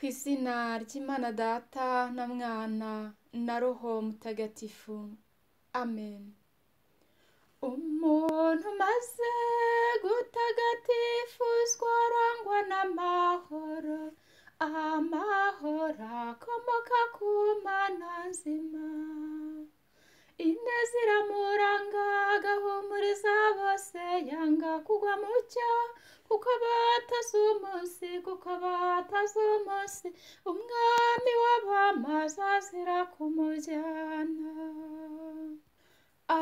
ku izina ry'imana data na mwana na roho mutagatifu amen umuntu umaze gutagatifuzwa arangwa n'amahoro amahoro akomoka ku mana nzima ineza iramuranga agahumura yose yanga kugwa mu cyaha kuko aba umunsi kuko aba atazi umunsi umwami w'abamazi azira kumujyana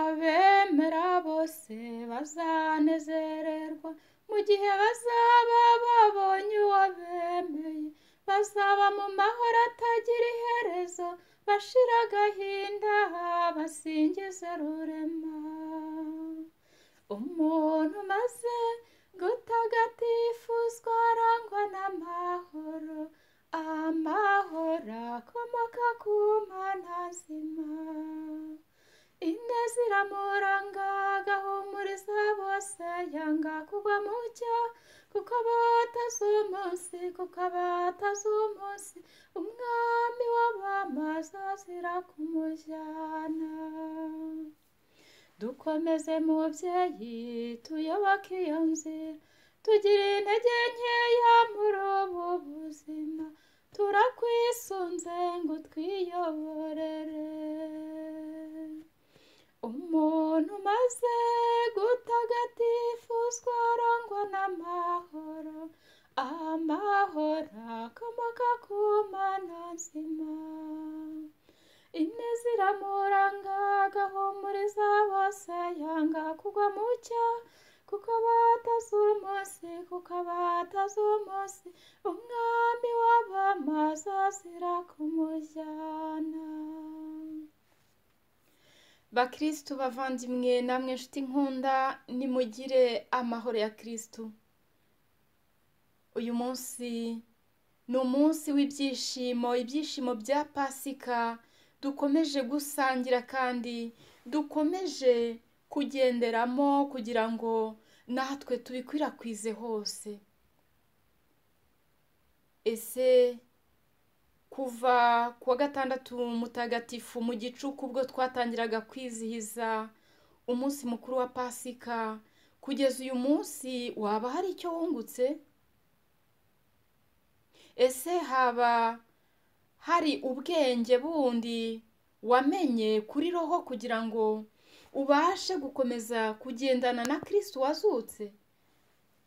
abemera bose bazanezererwa mu gihe bazaba babonye uwo bemeye bazaba mu mahoro atagira iherezo bashira agahinda basingize rurema umuntu umaze gutagatifuzwa arangwa n'amahoro amahoro akomoka ku mana nzima ineza iramuranga agahumuriza bose yanga kugwa mu cyaha kuko batazi umunsi kuko batazi umunsi umwami w'abamazi azira kumujyana dukomeze mubyeyi tuyoboke iyo nzira tugira intege nkeya muri ubu buzima turakwisunze ngo twiyoborere umuntu umaze gutagatifuzwa arangwa n'amahoro amahoro akomoka ku mana nzima ine ziramuranga agahumuriza bose yanga kugwa mu cyaha kuko batazi umunsi kuko batazi umunsi umwami w'abamazi azira kumujyana bakirisitu bavandimwe namwe nshuti nkunda nimugire amahoro ya kirisitu uyu munsi ni umunsi w'ibyishimo ibyishimo bya pasika dukomeje gusangira kandi dukomeje kugenderamo kugira ngo natwe tubikwirakwize hose ese kuva ku wa gatandatu mutagatifu mu gicuku ubwo twatangiraga kwizihiza umunsi mukuru wa pasika kugeza uyu munsi waba hari icyo wungutse ese haba hari ubwenge bundi wamenye kuri roho kugira ngo ubashe gukomeza kugendana na kirisiti wazutse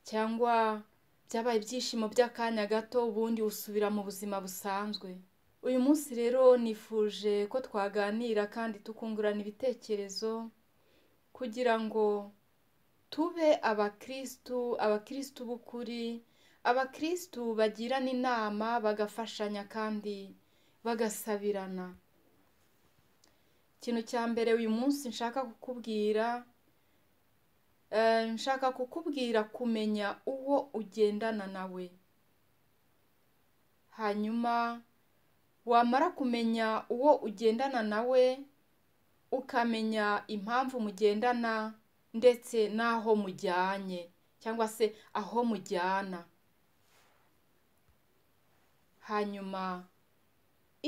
cyangwa byabaye ibyishimo by'akanya gato ubundi usubira mu buzima busanzwe uyu munsi rero nifuje ko twaganira kandi tukungurana ibitekerezo kugira ngo tube abakirisitu abakirisitu b'ukuri abakirisitu bagirana inama bagafashanya kandi bagasabirana ikintu cya mbere uyu munsi nshaka kukubwira eh, nshaka kukubwira kumenya uwo ugendana nawe hanyuma wamara kumenya uwo ugendana nawe ukamenya impamvu mugendana ndetse n'aho mujyanye cyangwa se aho mujyana hanyuma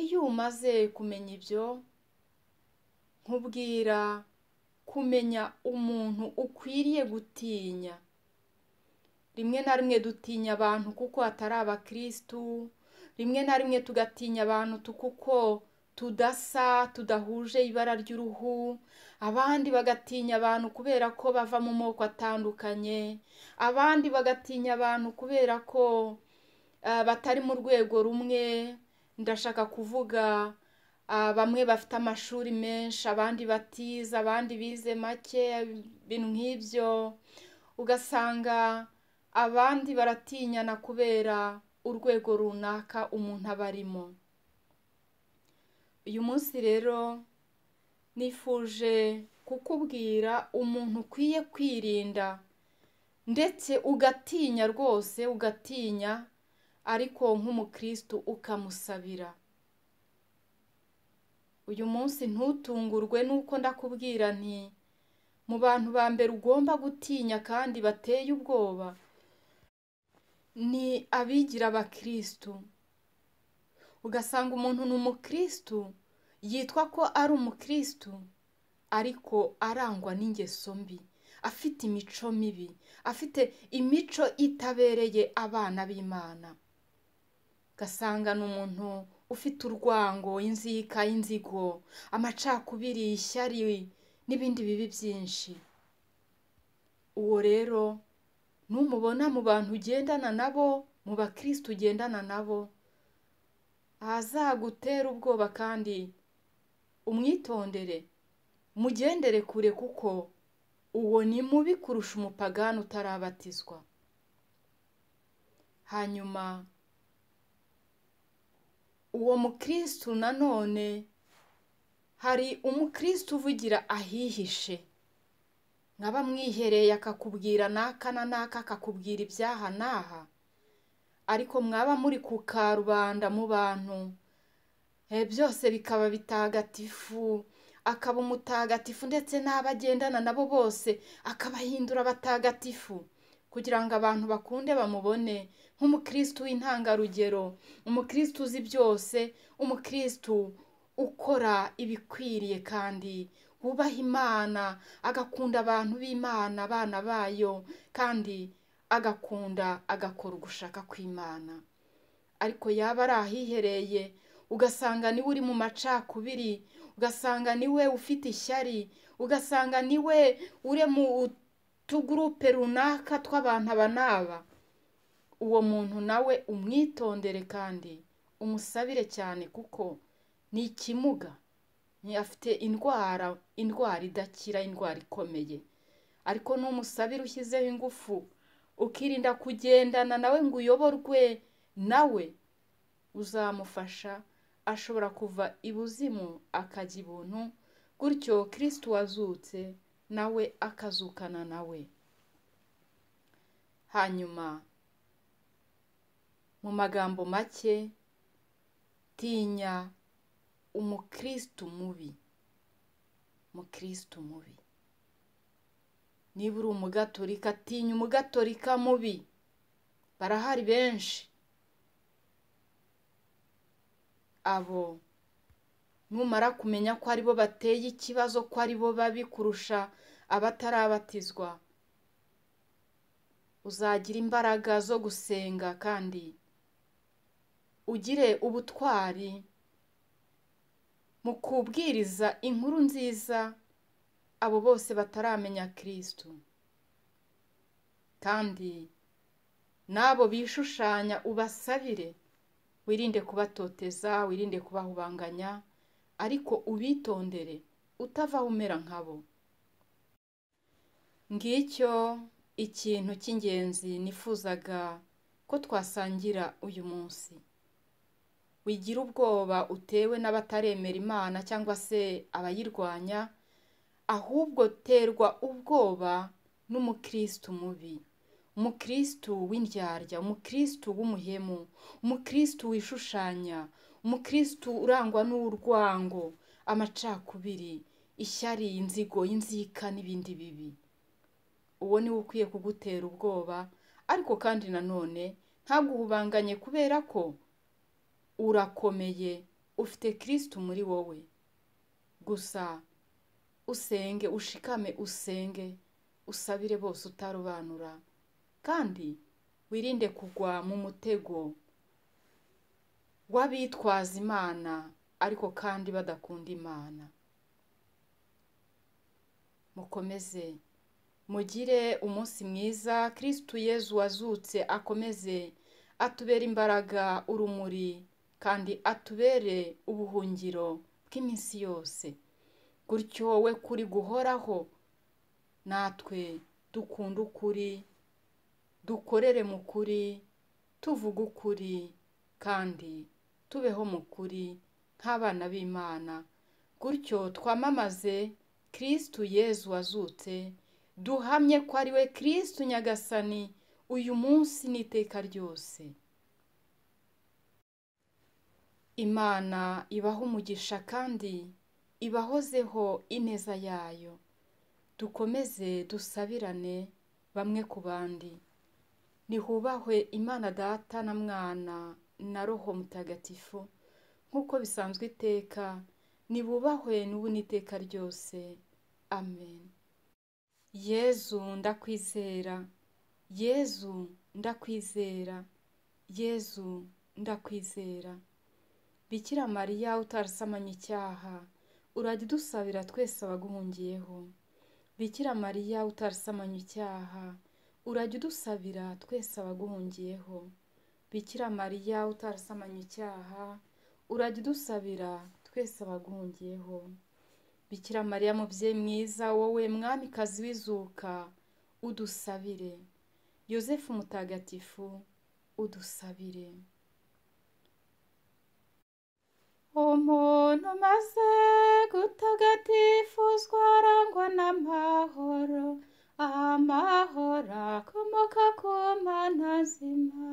Iyo umaze kumenya ibyo nkubwira kumenya umuntu ukwiriye gutinya, rimwe na rimwe dutinya abantu kuko atari abakirisitu, rimwe na rimwe tugatinya abantu kuko tudasa, tudahuje ibara ry'uruhu, abandi bagatinya abantu kubera ko bava mu moko atandukanye, abandi bagatinya abantu kubera ko eh, batari mu rwego rumwe, ndashaka kuvuga ah, bamwe bafite amashuri menshi abandi batize abandi bize make ibintu nk'ibyo ugasanga abandi baratinyana kubera urwego runaka umuntu aba arimo uyu munsi rero nifuje kukubwira umuntu ukwiye kwirinda ndetse ugatinya rwose ugatinya ariko nk'umukristo ukamusabira uyu munsi ntutungurwe nuko ndakubwira nti mu bantu ba mbere ugomba gutinya kandi bateye ubwoba ni abigira abakirisitu ugasanga umuntu ni umukirisitu yitwa ko ari umukirisitu ariko arangwa n'ingeso mbi afite imico mibi afite imico itabereye abana b'imana ugasanga ni umuntu ufite urwango inzika inzigo amacakubiri ishyari n'ibindi bibi byinshi uwo rero numubona mu bantu ugendana nabo mu bakirisitu ugendana nabo ahazagutera ubwoba kandi umwitondere mugendere kure kuko uwo ni mubi kurusha umupagani utarabatizwa hanyuma uwo mukristu nanone hari umukristu uvugira ahihishe nkaba mwihereye akakubwira n'aka na n'aka akakubwira ibyaha n'aha ariko mwaba muri ku karubanda mu bantu eh, byose bikaba bitagatifu akaba umutagatifu ndetse n'abo agendana nabo bose akabahindura abatagatifu kugira ngo abantu bakunde bamubone nk'umukirisitu w'intangarugero umukirisitu uzi byose umukirisitu ukora ibikwiriye kandi wubaha imana agakunda abantu b'imana abana bayo kandi agakunda agakora ugushaka kw'imana ariko yaba ari ahihereye ugasanga niwe uri mu macakubiri ugasanga niwe ufite ishyari ugasanga niwe uri mu utugurupe runaka tw'abantu aba n'aba uwo muntu nawe umwitondere kandi umusabire cyane kuko ni ikimuga afite indwara indwara idakira indwara ikomeye ariko n'umusabire ushyizeho ingufu ukirinda kugendana nawe ngo uyoborwe nawe uzamufasha ashobora kuva ibuzimu akajya ibuntu gutyo kirisiti wazutse nawe akazukana nawe hanyuma mu magambo make tinya umukristu mubi umukirisitu mubi niba uri umugatorika tinya umugatorika mubi barahari benshi abo numara kumenya ko aribo bateye ikibazo ko aribo babi kurusha abatarabatizwa uzagira imbaraga zo gusenga kandi ugire ubutwari mu kubwiriza inkuru nziza abo bose bataramenya kirisitu kandi n'abo bishushanya ubasabire wirinde kubatoteza wirinde kubahubanganya ariko ubitondere utavaho umera nkabo ngicyo ikintu cy'ingenzi nifuzaga ko twasangira uyu munsi wigira ubwoba utewe n'abataremera imana cyangwa se abayirwanya ahubwo terwa ubwoba n’umukristu mubi umukristu w'indyarya umukristu w'umuhemu umukristu wishushanya umukirisitu urangwa n'urwango amacakubiri ishyari inzigo inzika n'ibindi bibi uwo niwe ukwiye kugutera ubwoba ariko kandi nanone ntaguhubanganye kubera ko urakomeye ufite kirisitu muri wowe gusa usenge ushikame usenge usabire bose utarobanura kandi wirinde kugwa mu mutego w'abitwaza imana ariko kandi badakunda imana mukomeze mugire umunsi mwiza kirisitu yezu wazutse akomeze atubere imbaraga urumuri kandi atubere ubuhungiro bw'iminsi yose gutyo we kuri guhoraho natwe dukunda ukuri dukorere mu kuri tuvuge ukuri kandi tubeho mu kuri nk'abana b'imana gutyo twamamaze kirisitu yezu wazutse duhamye ko ari we kirisitu nyagasani uyu munsi n'iteka ryose imana ibaho umugisha kandi ibahozeho ineza yayo dukomeze dusabirane bamwe ku bandi nihubahwe imana data na mwana na roho mutagatifu nk'uko bisanzwe iteka nibubahwe n'ubu n'iteka ryose amen yezu ndakwizera yezu ndakwizera yezu ndakwizera bikira mariya utarasamanye icyaha urajya udusabira twese abaguhungiyeho bikira mariya utarasamanye icyaha urajya udusabira twese abaguhungiyeho bikira mariya utarasamanye icyaha urajya udusabira twese abaguhungiyeho bikira mariya mubyeyi mwiza wowe mwamikazi w'izuka udusabire yosefu mutagatifu udusabire umuntu umaze gutagatifuzwa arangwa n'amahoro amahoro akomoka ku mana nzima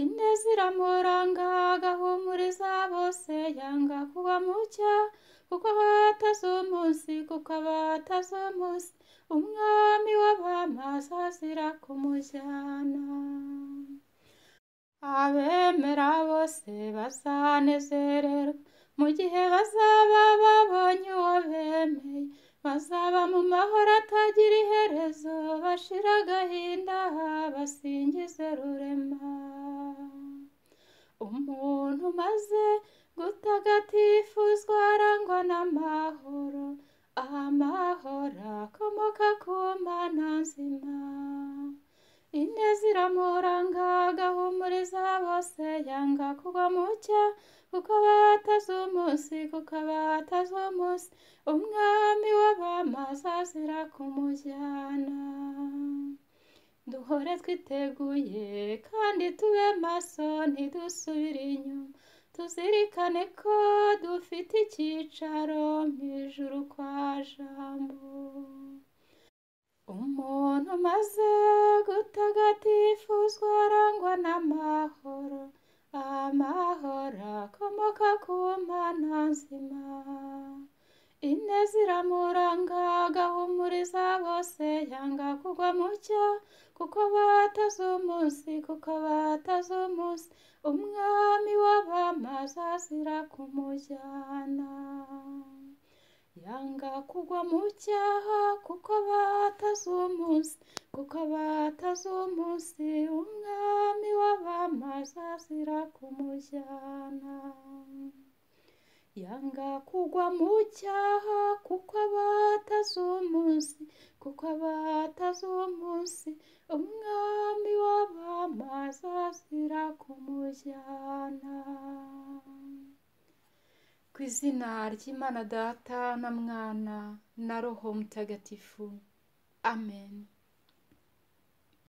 ineza iramuranga agahumuriza bose yanga kuba mucya kuko aba atazi umunsi kuko aba umunsi umwami w'abamazi azira kumujyana abemera bose bazanezererwa mu gihe bazaba babonye uwo bemeye bazaba mu mahoro atagira iherezo bashira agahinda basingize rurema umuntu umaze gutagatifuzwa arangwa n'amahoro amahoro akomoka ku mana nzima ineza iramuranga agahumuriza bose yanga kugwa mu cyaha kuko batazi umunsi kuko batazi umunsi umwami w'abamazi azira kumujyana duhore twiteguye kandi tube maso ntidusubire inyuma tuzirikane ko dufite icyicaro mu ijuru kwa jambo umuntu umaze gutagatifuzwa arangwa n'amahoro amahoro akomoka ku mana nzima ineza iramuranga agahumuriza bose yanga kugwa mu cyo kuko batazi umunsi kuko batazi umunsi umwami w'abamazi azira kumujyana yanga kugwa mu cyaha kuko batazumuse kuko batazumuse umwami w'abamazazira kumujyana yanga kugwa mu cyaha kuko batazumuse kuko batazumuse umwami w'abamazazira kumujyana ku izina ry'imana data na mwana na roho mutagatifu amen